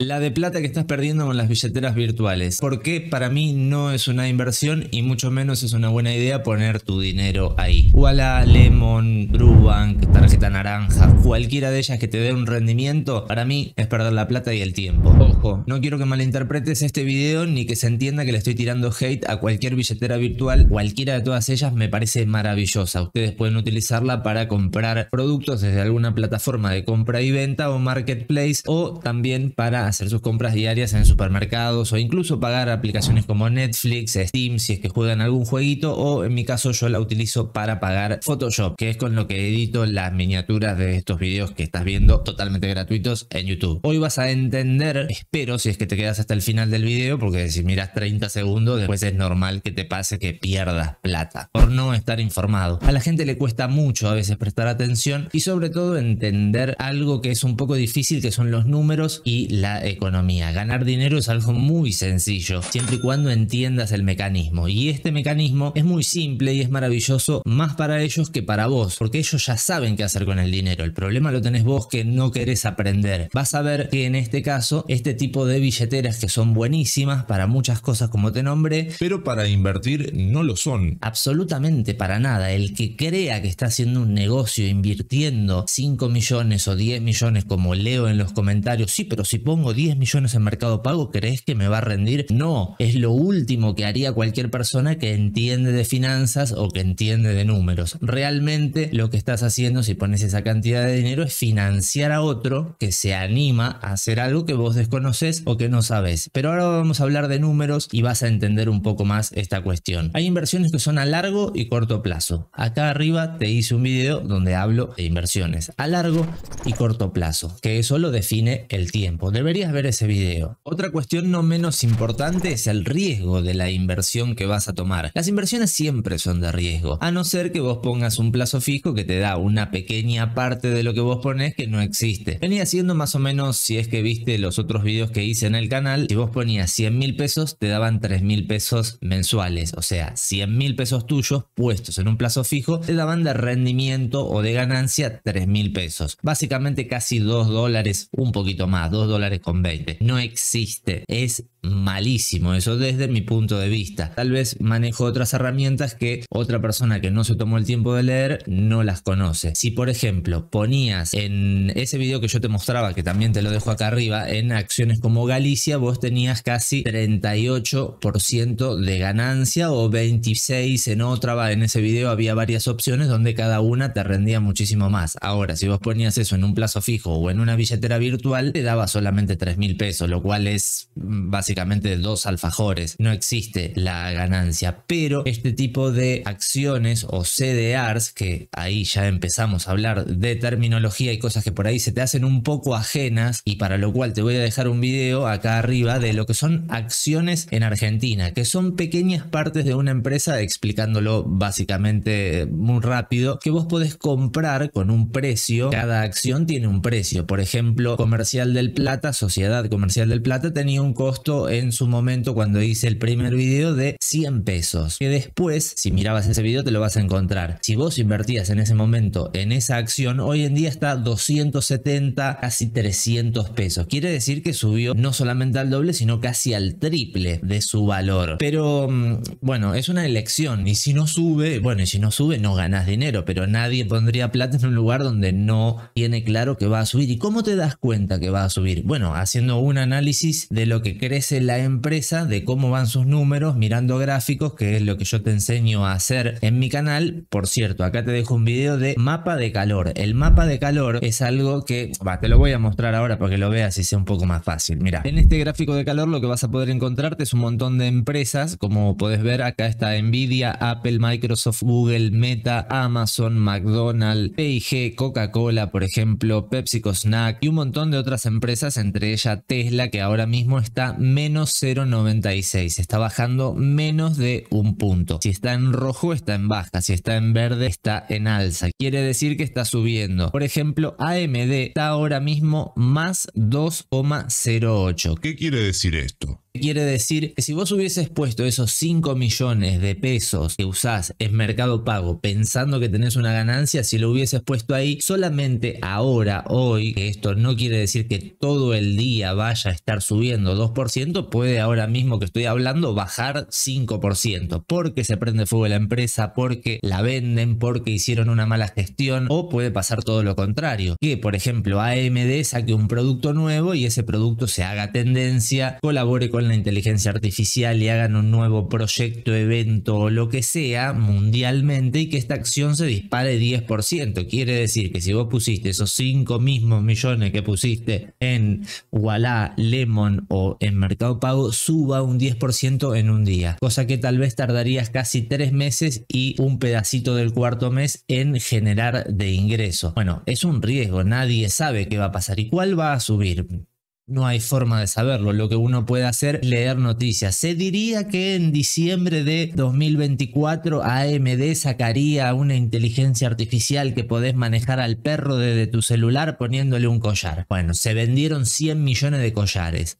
La de plata que estás perdiendo con las billeteras virtuales. Porque para mí no es una inversión y mucho menos es una buena idea poner tu dinero ahí. Walla, Lemon, Brubank, tarjeta naranja, cualquiera de ellas que te dé un rendimiento, para mí es perder la plata y el tiempo. Ojo, no quiero que malinterpretes este video ni que se entienda que le estoy tirando hate a cualquier billetera virtual. Cualquiera de todas ellas me parece maravillosa. Ustedes pueden utilizarla para comprar productos desde alguna plataforma de compra y venta o marketplace o también para hacer sus compras diarias en supermercados o incluso pagar aplicaciones como Netflix, Steam, si es que juegan algún jueguito, o en mi caso yo la utilizo para pagar Photoshop, que es con lo que edito las miniaturas de estos videos que estás viendo totalmente gratuitos en YouTube. Hoy vas a entender, espero, si es que te quedas hasta el final del video, porque si miras 30 segundos, después es normal que te pase que pierdas plata por no estar informado. A la gente le cuesta mucho a veces prestar atención y sobre todo entender algo que es un poco difícil, que son los números y la economía. Ganar dinero es algo muy sencillo, siempre y cuando entiendas el mecanismo. Y este mecanismo es muy simple y es maravilloso más para ellos que para vos, porque ellos ya saben qué hacer con el dinero. El problema lo tenés vos que no querés aprender. Vas a ver que en este caso, este tipo de billeteras que son buenísimas para muchas cosas como te nombré, pero para invertir no lo son. Absolutamente para nada. El que crea que está haciendo un negocio invirtiendo 5 millones o 10 millones como leo en los comentarios, sí, pero si pongo 10 millones en Mercado Pago, ¿crees que me va a rendir? No, es lo último que haría cualquier persona que entiende de finanzas o que entiende de números. Realmente lo que estás haciendo si pones esa cantidad de dinero es financiar a otro que se anima a hacer algo que vos desconoces o que no sabes. Pero ahora vamos a hablar de números y vas a entender un poco más esta cuestión. Hay inversiones que son a largo y corto plazo. Acá arriba te hice un video donde hablo de inversiones a largo y corto plazo, que eso lo define el tiempo. Debería ver ese video. Otra cuestión no menos importante es el riesgo de la inversión que vas a tomar. Las inversiones siempre son de riesgo, a no ser que vos pongas un plazo fijo que te da una pequeña parte de lo que vos pones que no existe. Venía siendo más o menos, si es que viste los otros videos que hice en el canal, si vos ponías 100 mil pesos, te daban 3 mil pesos mensuales. O sea, 100 mil pesos tuyos puestos en un plazo fijo, te daban de rendimiento o de ganancia 3 mil pesos. Básicamente casi 2 dólares, un poquito más, 2 dólares con 20. No existe. Es malísimo eso desde mi punto de vista. Tal vez manejo otras herramientas que otra persona que no se tomó el tiempo de leer no las conoce. Si por ejemplo ponías en ese video que yo te mostraba, que también te lo dejo acá arriba, en acciones como Galicia, vos tenías casi 38% de ganancia o 26 en otra. En ese video había varias opciones donde cada una te rendía muchísimo más. Ahora, si vos ponías eso en un plazo fijo o en una billetera virtual, te daba solamente tres 3 mil pesos, lo cual es básicamente dos alfajores. No existe la ganancia, pero este tipo de acciones o CDRs, que ahí ya empezamos a hablar de terminología y cosas que por ahí se te hacen un poco ajenas y para lo cual te voy a dejar un video acá arriba de lo que son acciones en Argentina, que son pequeñas partes de una empresa explicándolo básicamente muy rápido, que vos podés comprar con un precio, cada acción tiene un precio, por ejemplo, comercial del plata son Sociedad Comercial del Plata tenía un costo en su momento cuando hice el primer video de 100 pesos. Que después, si mirabas ese video, te lo vas a encontrar. Si vos invertías en ese momento en esa acción, hoy en día está 270, casi 300 pesos. Quiere decir que subió no solamente al doble, sino casi al triple de su valor. Pero mm, bueno, es una elección. Y si no sube, bueno, y si no sube, no ganas dinero. Pero nadie pondría plata en un lugar donde no tiene claro que va a subir. ¿Y cómo te das cuenta que va a subir? Bueno, haciendo un análisis de lo que crece la empresa, de cómo van sus números, mirando gráficos, que es lo que yo te enseño a hacer en mi canal. Por cierto, acá te dejo un video de mapa de calor. El mapa de calor es algo que, te lo voy a mostrar ahora para que lo veas y sea un poco más fácil. Mira, en este gráfico de calor lo que vas a poder encontrarte es un montón de empresas, como puedes ver acá está Nvidia, Apple, Microsoft, Google, Meta, Amazon, McDonald's, P&G, Coca-Cola, por ejemplo, PepsiCo Snack y un montón de otras empresas en entre ella Tesla, que ahora mismo está menos 0,96, está bajando menos de un punto. Si está en rojo, está en baja, si está en verde, está en alza. Quiere decir que está subiendo. Por ejemplo, AMD está ahora mismo más 2,08. ¿Qué quiere decir esto? Quiere decir que si vos hubieses puesto esos 5 millones de pesos que usás en Mercado Pago pensando que tenés una ganancia, si lo hubieses puesto ahí solamente ahora, hoy, que esto no quiere decir que todo el día vaya a estar subiendo 2%, puede ahora mismo que estoy hablando bajar 5%, porque se prende fuego la empresa, porque la venden, porque hicieron una mala gestión, o puede pasar todo lo contrario, que por ejemplo AMD saque un producto nuevo y ese producto se haga tendencia, colabore con la inteligencia artificial y hagan un nuevo proyecto, evento o lo que sea mundialmente y que esta acción se dispare 10%. Quiere decir que si vos pusiste esos 5 mismos millones que pusiste en Walla, Lemon o en Mercado Pago, suba un 10% en un día. Cosa que tal vez tardarías casi 3 meses y un pedacito del cuarto mes en generar de ingreso. Bueno, es un riesgo, nadie sabe qué va a pasar y cuál va a subir no hay forma de saberlo. Lo que uno puede hacer es leer noticias. Se diría que en diciembre de 2024 AMD sacaría una inteligencia artificial que podés manejar al perro desde tu celular poniéndole un collar. Bueno, se vendieron 100 millones de collares.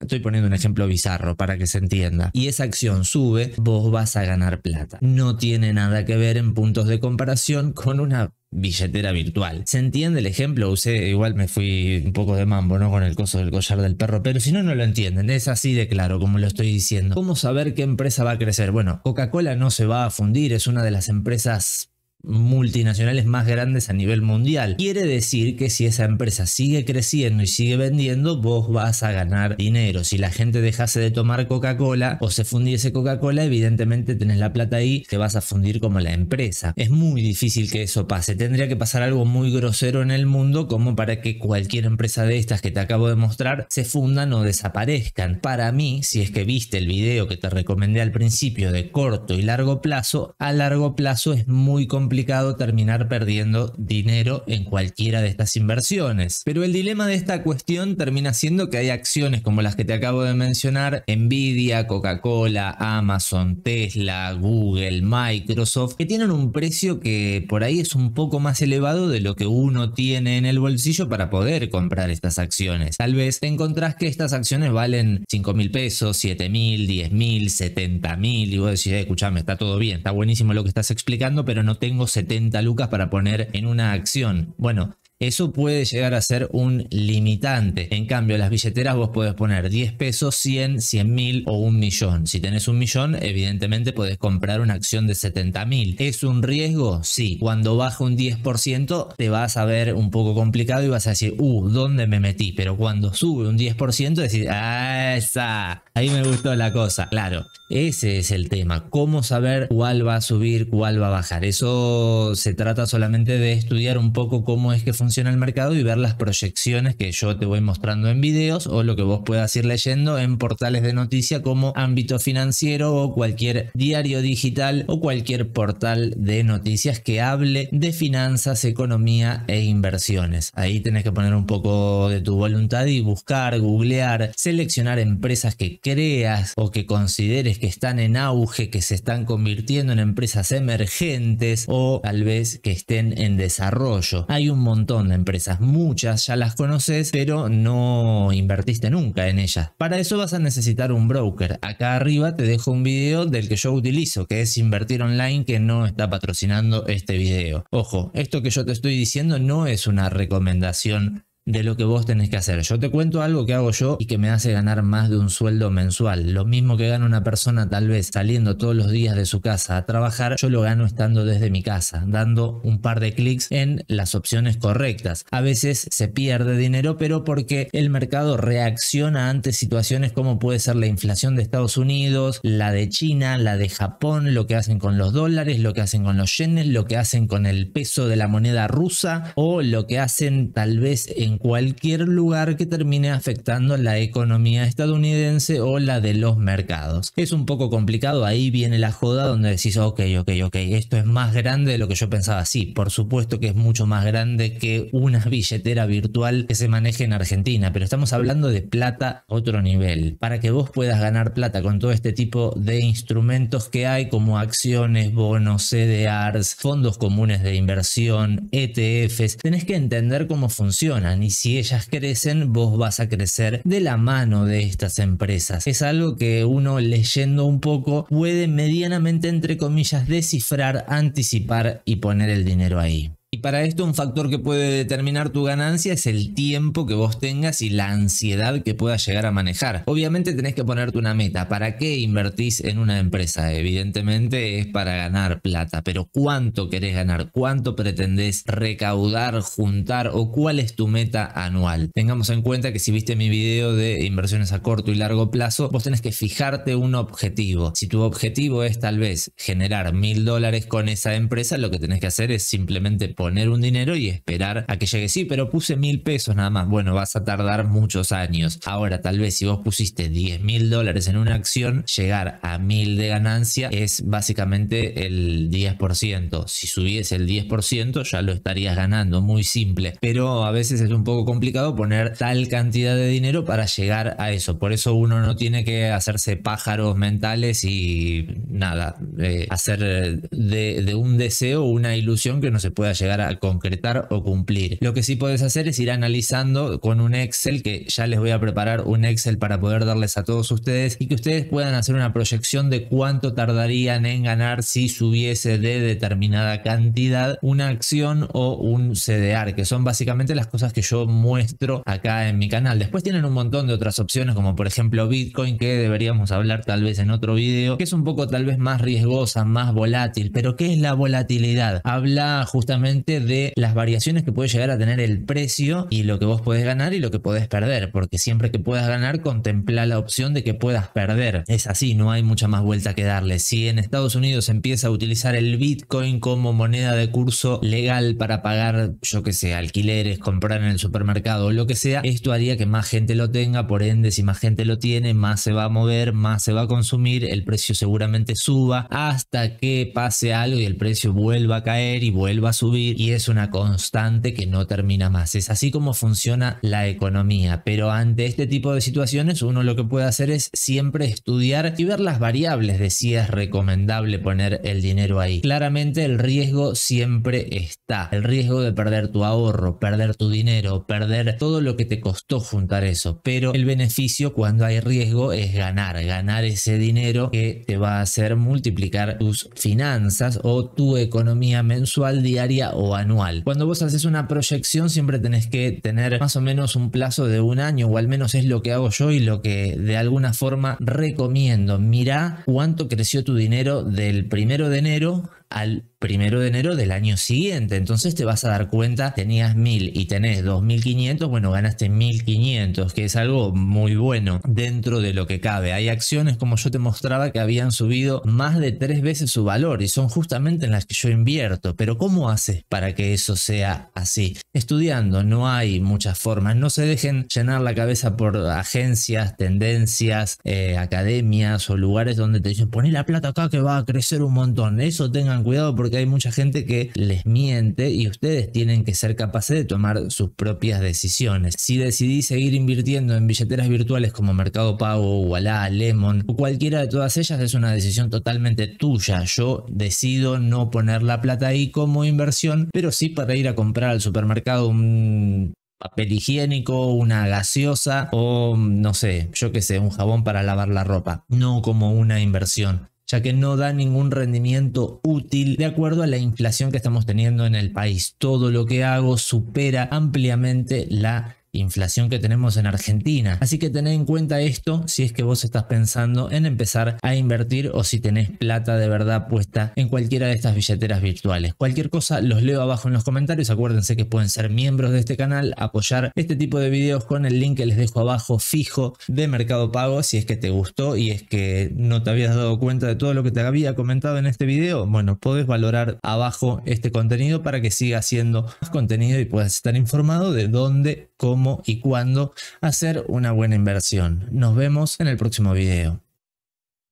Estoy poniendo un ejemplo bizarro para que se entienda. Y esa acción sube, vos vas a ganar plata. No tiene nada que ver en puntos de comparación con una billetera virtual. ¿Se entiende el ejemplo? Usé, igual me fui un poco de mambo, ¿no? Con el coso del collar del perro, pero si no, no lo entienden. Es así de claro, como lo estoy diciendo. ¿Cómo saber qué empresa va a crecer? Bueno, Coca-Cola no se va a fundir, es una de las empresas multinacionales más grandes a nivel mundial. Quiere decir que si esa empresa sigue creciendo y sigue vendiendo, vos vas a ganar dinero. Si la gente dejase de tomar Coca-Cola o se fundiese Coca-Cola, evidentemente tenés la plata ahí, te vas a fundir como la empresa. Es muy difícil que eso pase. Tendría que pasar algo muy grosero en el mundo como para que cualquier empresa de estas que te acabo de mostrar se fundan o desaparezcan. Para mí, si es que viste el video que te recomendé al principio de corto y largo plazo, a largo plazo es muy complicado complicado terminar perdiendo dinero en cualquiera de estas inversiones. Pero el dilema de esta cuestión termina siendo que hay acciones como las que te acabo de mencionar, Nvidia, Coca-Cola, Amazon, Tesla, Google, Microsoft, que tienen un precio que por ahí es un poco más elevado de lo que uno tiene en el bolsillo para poder comprar estas acciones. Tal vez te encontrás que estas acciones valen 5 mil pesos, 7 mil, 10 mil, 70 mil y vos decís, eh, escuchame, está todo bien, está buenísimo lo que estás explicando, pero no tengo tengo 70 lucas para poner en una acción. Bueno, eso puede llegar a ser un limitante. En cambio, las billeteras vos podés poner 10 pesos, 100, 100 mil o un millón. Si tenés un millón, evidentemente podés comprar una acción de 70 mil. ¿Es un riesgo? Sí. Cuando baja un 10%, te vas a ver un poco complicado y vas a decir, uh, ¿dónde me metí? Pero cuando sube un 10%, decís, ah, esa, ahí me gustó la cosa. Claro, ese es el tema. ¿Cómo saber cuál va a subir, cuál va a bajar? Eso se trata solamente de estudiar un poco cómo es que funciona al el mercado y ver las proyecciones que yo te voy mostrando en videos o lo que vos puedas ir leyendo en portales de noticias como ámbito financiero o cualquier diario digital o cualquier portal de noticias que hable de finanzas, economía e inversiones. Ahí tienes que poner un poco de tu voluntad y buscar, googlear, seleccionar empresas que creas o que consideres que están en auge, que se están convirtiendo en empresas emergentes o tal vez que estén en desarrollo. Hay un montón de empresas, muchas ya las conoces, pero no invertiste nunca en ellas. Para eso vas a necesitar un broker. Acá arriba te dejo un video del que yo utilizo, que es Invertir Online, que no está patrocinando este video. Ojo, esto que yo te estoy diciendo no es una recomendación de lo que vos tenés que hacer. Yo te cuento algo que hago yo y que me hace ganar más de un sueldo mensual. Lo mismo que gana una persona tal vez saliendo todos los días de su casa a trabajar, yo lo gano estando desde mi casa, dando un par de clics en las opciones correctas. A veces se pierde dinero, pero porque el mercado reacciona ante situaciones como puede ser la inflación de Estados Unidos, la de China, la de Japón, lo que hacen con los dólares, lo que hacen con los yenes, lo que hacen con el peso de la moneda rusa o lo que hacen tal vez en cualquier lugar que termine afectando la economía estadounidense o la de los mercados. Es un poco complicado, ahí viene la joda donde decís, ok, ok, ok, esto es más grande de lo que yo pensaba. Sí, por supuesto que es mucho más grande que una billetera virtual que se maneje en Argentina, pero estamos hablando de plata otro nivel. Para que vos puedas ganar plata con todo este tipo de instrumentos que hay como acciones, bonos, CDRs, fondos comunes de inversión, ETFs, tenés que entender cómo funcionan y si ellas crecen, vos vas a crecer de la mano de estas empresas. Es algo que uno leyendo un poco puede medianamente, entre comillas, descifrar, anticipar y poner el dinero ahí para esto un factor que puede determinar tu ganancia es el tiempo que vos tengas y la ansiedad que puedas llegar a manejar. Obviamente tenés que ponerte una meta. ¿Para qué invertís en una empresa? Evidentemente es para ganar plata, pero ¿cuánto querés ganar? ¿Cuánto pretendés recaudar, juntar o cuál es tu meta anual? Tengamos en cuenta que si viste mi video de inversiones a corto y largo plazo, vos tenés que fijarte un objetivo. Si tu objetivo es tal vez generar mil dólares con esa empresa, lo que tenés que hacer es simplemente poner poner un dinero y esperar a que llegue. Sí, pero puse mil pesos nada más. Bueno, vas a tardar muchos años. Ahora, tal vez si vos pusiste 10 mil dólares en una acción, llegar a mil de ganancia es básicamente el 10%. Si subiese el 10%, ya lo estarías ganando. Muy simple. Pero a veces es un poco complicado poner tal cantidad de dinero para llegar a eso. Por eso uno no tiene que hacerse pájaros mentales y nada, eh, hacer eh, de un deseo una ilusión que no se pueda llegar concretar o cumplir. Lo que sí puedes hacer es ir analizando con un Excel, que ya les voy a preparar un Excel para poder darles a todos ustedes y que ustedes puedan hacer una proyección de cuánto tardarían en ganar si subiese de determinada cantidad una acción o un CDR, que son básicamente las cosas que yo muestro acá en mi canal. Después tienen un montón de otras opciones, como por ejemplo Bitcoin, que deberíamos hablar tal vez en otro video, que es un poco tal vez más riesgosa, más volátil. Pero ¿qué es la volatilidad? Habla justamente de las variaciones que puede llegar a tener el precio y lo que vos podés ganar y lo que podés perder, porque siempre que puedas ganar, contempla la opción de que puedas perder. Es así, no hay mucha más vuelta que darle. Si en Estados Unidos empieza a utilizar el Bitcoin como moneda de curso legal para pagar, yo que sé, alquileres, comprar en el supermercado o lo que sea, esto haría que más gente lo tenga, por ende, si más gente lo tiene, más se va a mover, más se va a consumir, el precio seguramente suba hasta que pase algo y el precio vuelva a caer y vuelva a subir y es una constante que no termina más. Es así como funciona la economía, pero ante este tipo de situaciones uno lo que puede hacer es siempre estudiar y ver las variables de si es recomendable poner el dinero ahí. Claramente el riesgo siempre está, el riesgo de perder tu ahorro, perder tu dinero, perder todo lo que te costó juntar eso, pero el beneficio cuando hay riesgo es ganar, ganar ese dinero que te va a hacer multiplicar tus finanzas o tu economía mensual, diaria o anual. Cuando vos haces una proyección siempre tenés que tener más o menos un plazo de un año o al menos es lo que hago yo y lo que de alguna forma recomiendo. Mirá cuánto creció tu dinero del primero de enero al primero de enero del año siguiente. Entonces te vas a dar cuenta, tenías 1000 y tenés 2500, bueno, ganaste 1500, que es algo muy bueno dentro de lo que cabe. Hay acciones, como yo te mostraba, que habían subido más de tres veces su valor y son justamente en las que yo invierto. Pero ¿cómo haces para que eso sea así? Estudiando, no hay muchas formas. No se dejen llenar la cabeza por agencias, tendencias, eh, academias o lugares donde te dicen, poné la plata acá que va a crecer un montón. Eso tengan cuidado porque que hay mucha gente que les miente y ustedes tienen que ser capaces de tomar sus propias decisiones. Si decidís seguir invirtiendo en billeteras virtuales como Mercado Pago, Wallah, Lemon o cualquiera de todas ellas es una decisión totalmente tuya. Yo decido no poner la plata ahí como inversión, pero sí para ir a comprar al supermercado un papel higiénico, una gaseosa o no sé, yo qué sé, un jabón para lavar la ropa, no como una inversión ya que no da ningún rendimiento útil de acuerdo a la inflación que estamos teniendo en el país. Todo lo que hago supera ampliamente la inflación que tenemos en Argentina. Así que tened en cuenta esto si es que vos estás pensando en empezar a invertir o si tenés plata de verdad puesta en cualquiera de estas billeteras virtuales. Cualquier cosa los leo abajo en los comentarios. Acuérdense que pueden ser miembros de este canal, apoyar este tipo de videos con el link que les dejo abajo fijo de Mercado Pago si es que te gustó y es que no te habías dado cuenta de todo lo que te había comentado en este video. Bueno, podés valorar abajo este contenido para que siga siendo más contenido y puedas estar informado de dónde, cómo y cuándo hacer una buena inversión. Nos vemos en el próximo video.